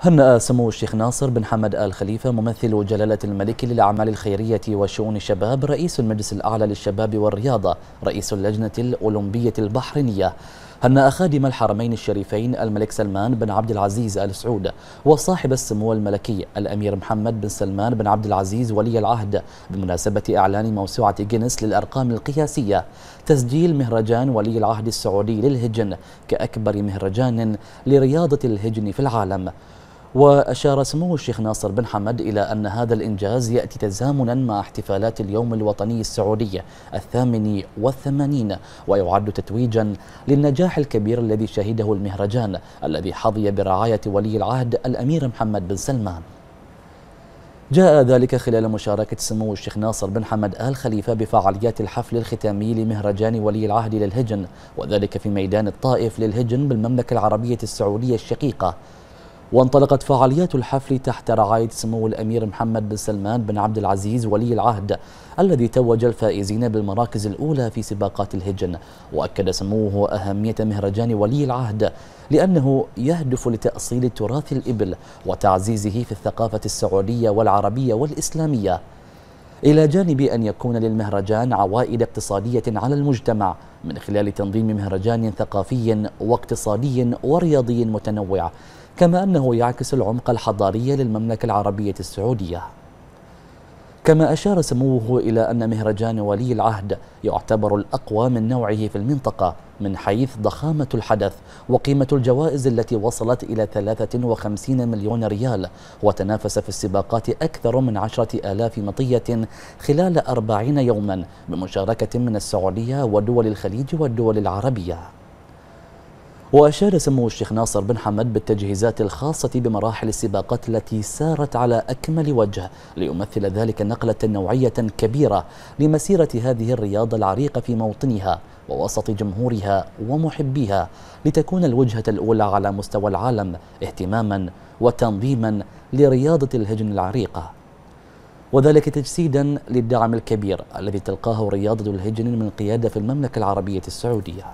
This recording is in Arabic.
هنأ سمو الشيخ ناصر بن حمد آل خليفة ممثل جلالة الملك للأعمال الخيرية وشؤون الشباب رئيس المجلس الأعلى للشباب والرياضة رئيس اللجنة الأولمبية البحرينية هنأ خادم الحرمين الشريفين الملك سلمان بن عبد العزيز آل سعود وصاحب السمو الملكي الأمير محمد بن سلمان بن عبد العزيز ولي العهد بمناسبة إعلان موسوعة جينيس للأرقام القياسية تسجيل مهرجان ولي العهد السعودي للهجن كأكبر مهرجان لرياضة الهجن في العالم وأشار سمو الشيخ ناصر بن حمد إلى أن هذا الإنجاز يأتي تزامنا مع احتفالات اليوم الوطني السعودي الثامن والثمانين ويعد تتويجا للنجاح الكبير الذي شهده المهرجان الذي حظي برعاية ولي العهد الأمير محمد بن سلمان جاء ذلك خلال مشاركة سمو الشيخ ناصر بن حمد آل خليفة بفعاليات الحفل الختامي لمهرجان ولي العهد للهجن وذلك في ميدان الطائف للهجن بالمملكة العربية السعودية الشقيقة وانطلقت فعاليات الحفل تحت رعاية سمو الأمير محمد بن سلمان بن عبد العزيز ولي العهد الذي توج الفائزين بالمراكز الأولى في سباقات الهجن وأكد سموه أهمية مهرجان ولي العهد لأنه يهدف لتأصيل تراث الإبل وتعزيزه في الثقافة السعودية والعربية والإسلامية إلى جانب أن يكون للمهرجان عوائد اقتصادية على المجتمع من خلال تنظيم مهرجان ثقافي واقتصادي ورياضي متنوع كما أنه يعكس العمق الحضاري للمملكة العربية السعودية كما أشار سموه إلى أن مهرجان ولي العهد يعتبر الأقوى من نوعه في المنطقة من حيث ضخامة الحدث وقيمة الجوائز التي وصلت إلى 53 مليون ريال وتنافس في السباقات أكثر من عشرة آلاف مطية خلال 40 يوما بمشاركة من السعودية ودول الخليج والدول العربية وأشار سمو الشيخ ناصر بن حمد بالتجهيزات الخاصة بمراحل السباقات التي سارت على أكمل وجه ليمثل ذلك نقلة نوعية كبيرة لمسيرة هذه الرياضة العريقة في موطنها ووسط جمهورها ومحبيها لتكون الوجهة الأولى على مستوى العالم اهتماما وتنظيما لرياضة الهجن العريقة وذلك تجسيدا للدعم الكبير الذي تلقاه رياضة الهجن من قيادة في المملكة العربية السعودية